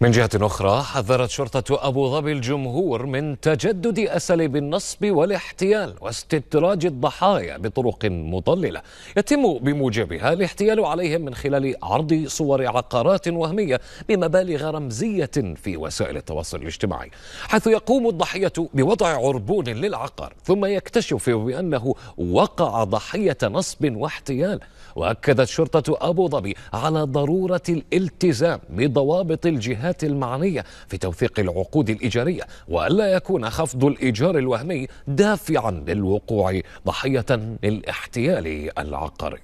من جهة أخرى حذرت شرطة أبو ظبي الجمهور من تجدد أساليب النصب والاحتيال واستدراج الضحايا بطرق مضللة يتم بموجبها الاحتيال عليهم من خلال عرض صور عقارات وهمية بمبالغ رمزية في وسائل التواصل الاجتماعي حيث يقوم الضحية بوضع عربون للعقار ثم يكتشف بأنه وقع ضحية نصب واحتيال وأكدت شرطة أبو ظبي على ضرورة الالتزام بضوابط الجهات الجهات المعنية في توثيق العقود الإيجارية وألا يكون خفض الإيجار الوهمي دافعا للوقوع ضحية للاحتيال العقاري